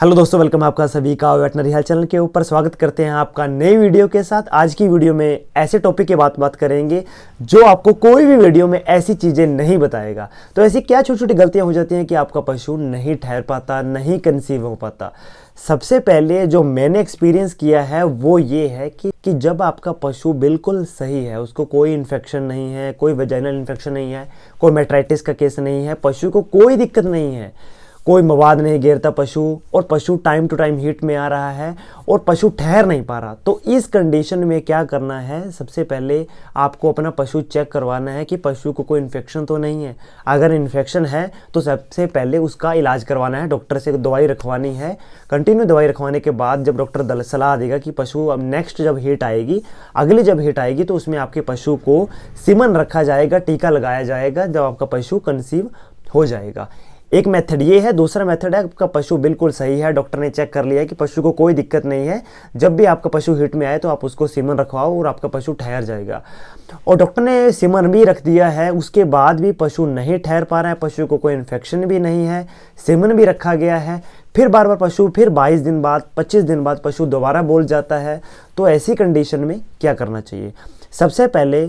hello दोस्तों welcome आपका सभी का वेटनरी हेल्थ चैनल के ऊपर स्वागत करते हैं आपका नई वीडियो के साथ आज की वीडियो में ऐसे टॉपिक के बात बात करेंगे जो आपको कोई भी वीडियो में ऐसी चीज़ें नहीं बताएगा तो ऐसी क्या छोटी छोटी गलतियां हो जाती हैं कि आपका पशु नहीं ठहर पाता नहीं कंसीव हो पाता सबसे पहले जो मैंने एक्सपीरियंस किया है वो ये है कि कि जब आपका पशु बिल्कुल सही है उसको कोई इन्फेक्शन नहीं है कोई वेजाइनल इन्फेक्शन नहीं है कोई मेट्राइटिस का केस नहीं है पशु को कोई दिक्कत नहीं है कोई मवाद नहीं घेरता पशु और पशु टाइम टू टाइम हीट में आ रहा है और पशु ठहर नहीं पा रहा तो इस कंडीशन में क्या करना है सबसे पहले आपको अपना पशु चेक करवाना है कि पशु को कोई इन्फेक्शन तो नहीं है अगर इन्फेक्शन है तो सबसे पहले उसका इलाज करवाना है डॉक्टर से दवाई रखवानी है कंटिन्यू दवाई रखवाने के बाद जब डॉक्टर सलाह देगा कि पशु अब नेक्स्ट जब हीट आएगी अगली जब हीट आएगी तो उसमें आपके पशु को सिमन रखा जाएगा टीका लगाया जाएगा जब आपका पशु कंसीव हो जाएगा एक मेथड ये है दूसरा मेथड है आपका पशु बिल्कुल सही है डॉक्टर ने चेक कर लिया है कि पशु को कोई दिक्कत नहीं है जब भी आपका पशु हिट में आए तो आप उसको सीमन रखवाओ और आपका पशु ठहर जाएगा और डॉक्टर ने सीमन भी रख दिया है उसके बाद भी पशु नहीं ठहर पा रहा है पशु को कोई इन्फेक्शन भी नहीं है सीमन भी रखा गया है फिर बार बार पशु फिर 22 दिन बाद 25 दिन बाद पशु दोबारा बोल जाता है तो ऐसी कंडीशन में क्या करना चाहिए सबसे पहले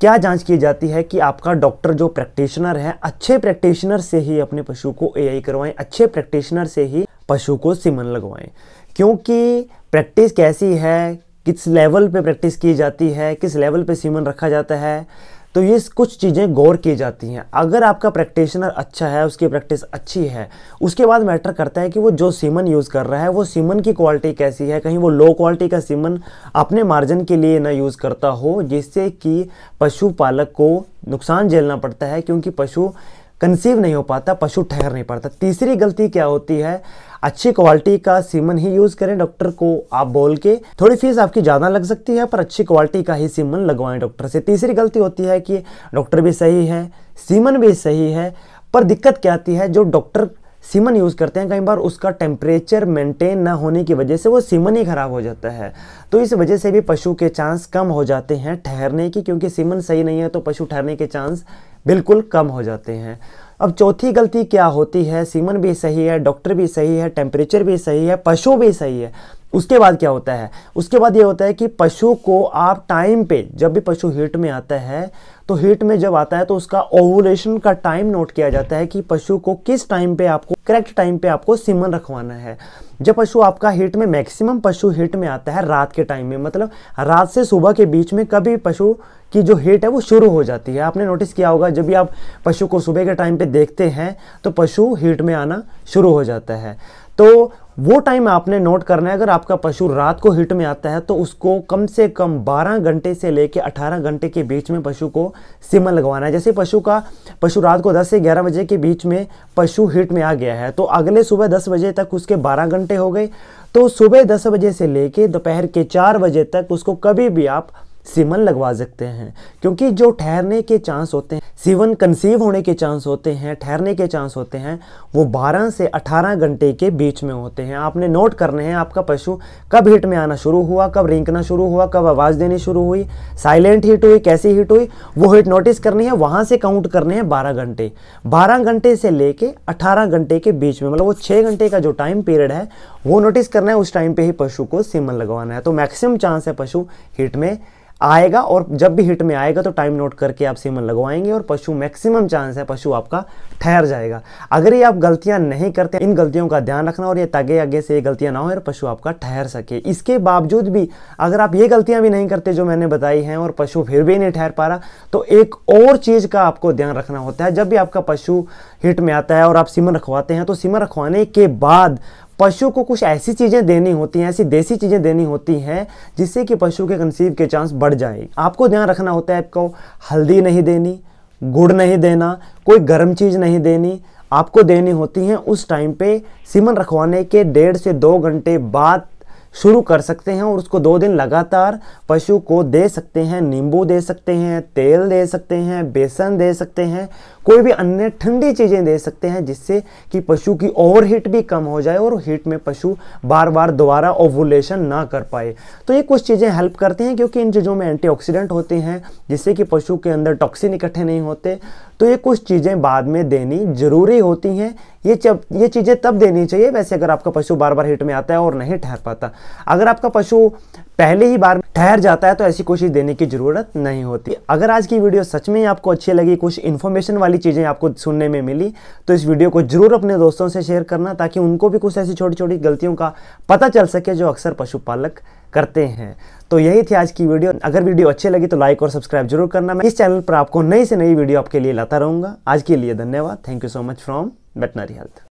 क्या जांच की जाती है कि आपका डॉक्टर जो प्रैक्टिशनर है अच्छे प्रैक्टिशनर से ही अपने पशु को एआई करवाएं अच्छे प्रैक्टिशनर से ही पशु को सिमन लगवाएं क्योंकि प्रैक्टिस कैसी है किस लेवल पे प्रैक्टिस की जाती है किस लेवल पे सीमन रखा जाता है तो ये कुछ चीज़ें गौर की जाती हैं अगर आपका प्रैक्टिशनर अच्छा है उसकी प्रैक्टिस अच्छी है उसके बाद मैटर करता है कि वो जो सीमन यूज़ कर रहा है वो सीमन की क्वालिटी कैसी है कहीं वो लो क्वालिटी का सीमन अपने मार्जिन के लिए ना यूज़ करता हो जिससे कि पशुपालक को नुकसान झेलना पड़ता है क्योंकि पशु कंसीव नहीं हो पाता पशु ठहर नहीं पाता तीसरी गलती क्या होती है अच्छी क्वालिटी का सीमन ही यूज करें डॉक्टर को आप बोल के थोड़ी फीस आपकी ज्यादा लग सकती है पर अच्छी क्वालिटी का ही सीमन लगवाएं डॉक्टर से तीसरी गलती होती है कि डॉक्टर भी सही है सीमन भी सही है पर दिक्कत क्या आती है जो डॉक्टर सीमन यूज़ करते हैं कई बार उसका टेम्परेचर मेंटेन ना होने की वजह से वो सीमन ही ख़राब हो जाता है तो इस वजह से भी पशु के चांस कम हो जाते हैं ठहरने की क्योंकि सीमन सही नहीं है तो पशु ठहरने के चांस बिल्कुल कम हो जाते हैं अब चौथी गलती क्या होती है सीमन भी सही है डॉक्टर भी सही है टेम्परेचर भी सही है पशु भी सही है उसके बाद क्या होता है उसके बाद ये होता है कि पशु को आप टाइम पे जब भी पशु हीट में आता है तो हीट में जब आता है तो उसका ओवुलेशन का टाइम नोट किया जाता है कि पशु को किस टाइम पे आपको करेक्ट टाइम पे आपको सिमन रखवाना है जब पशु आपका हीट में मैक्सिमम पशु हीट में आता है रात के टाइम में मतलब रात से सुबह के बीच में कभी पशु की जो हीट है वो शुरू हो जाती है आपने नोटिस किया होगा जब भी आप पशु को सुबह के टाइम पे देखते हैं तो पशु हीट में आना शुरू हो जाता है तो वो टाइम आपने नोट करना है अगर आपका पशु रात को हीट में आता है तो उसको कम से कम 12 घंटे से लेकर 18 घंटे के बीच में पशु को सिमन लगवाना है जैसे पशु का पशु रात को 10 से 11 बजे के बीच में पशु हिट में आ गया है तो अगले सुबह 10 बजे तक उसके 12 घंटे हो गए तो सुबह 10 बजे से लेके दोपहर के 4 बजे तक उसको कभी भी आप सिमन लगवा सकते हैं क्योंकि जो ठहरने के चांस होते हैं सीवन कंसीव होने के चांस होते हैं ठहरने के चांस होते हैं वो 12 से 18 घंटे के बीच में होते हैं आपने नोट करने हैं आपका पशु कब हिट में आना शुरू हुआ कब रिंकना शुरू हुआ कब आवाज़ देनी शुरू हुई साइलेंट हिट हुई कैसी हिट हुई वो हिट नोटिस करनी है वहाँ से काउंट करने हैं बारह घंटे बारह घंटे से ले कर अठारह घंटे के बीच में मतलब वो छः घंटे का जो टाइम पीरियड है वो नोटिस करना है उस टाइम पर ही पशु को सीमन लगवाना है तो मैक्सिमम चांस है पशु हिट में आएगा और जब भी हिट में आएगा तो टाइम नोट करके आप सीमन लगवाएंगे और पशु मैक्सिमम चांस है पशु आपका ठहर जाएगा अगर ये आप गलतियां नहीं करते इन गलतियों का ध्यान रखना और ये तगे आगे से ये गलतियां ना हो और पशु आपका ठहर सके इसके बावजूद भी अगर आप ये गलतियां भी नहीं करते जो मैंने बताई हैं और पशु फिर भी नहीं ठहर पा रहा तो एक और चीज़ का आपको ध्यान रखना होता है जब भी आपका पशु हिट में आता है और आप सीमन रखवाते हैं तो सीमन रखवाने के बाद पशु को कुछ ऐसी चीज़ें देनी होती हैं ऐसी देसी चीज़ें देनी होती हैं जिससे कि पशु के कंसीव के चांस बढ़ जाए आपको ध्यान रखना होता है आपको हल्दी नहीं देनी गुड़ नहीं देना कोई गर्म चीज़ नहीं देनी आपको देनी होती हैं उस टाइम पे सीमन रखवाने के डेढ़ से दो घंटे बाद शुरू कर सकते हैं और उसको दो दिन लगातार पशु को दे सकते हैं नींबू दे सकते हैं तेल दे सकते हैं बेसन दे सकते हैं कोई भी अन्य ठंडी चीज़ें दे सकते हैं जिससे कि पशु की ओवर हीट भी कम हो जाए और हीट में पशु बार बार दोबारा ओवुलेशन ना कर पाए तो ये कुछ चीज़ें हेल्प करते हैं क्योंकि इन चीज़ों में एंटीऑक्सीडेंट होते हैं जिससे कि पशु के अंदर टॉक्सिन इकट्ठे नहीं होते तो ये कुछ चीज़ें बाद में देनी ज़रूरी होती हैं ये जब ये चीज़ें तब देनी चाहिए वैसे अगर आपका पशु बार बार हीट में आता है और नहीं ठहर पाता अगर आपका पशु पहले ही बार ठहर जाता है तो ऐसी कोशिश देने की ज़रूरत नहीं होती अगर आज की वीडियो सच में आपको अच्छी लगी कुछ इन्फॉर्मेशन वाली चीज़ें आपको सुनने में मिली तो इस वीडियो को ज़रूर अपने दोस्तों से शेयर करना ताकि उनको भी कुछ ऐसी छोटी छोटी गलतियों का पता चल सके जो अक्सर पशुपालक करते हैं तो यही थी आज की वीडियो अगर वीडियो अच्छी लगी तो लाइक और सब्सक्राइब जरूर करना मैं इस चैनल पर आपको नई से नई वीडियो आपके लिए लाता रहूँगा आज के लिए धन्यवाद thank you so much from veterinary health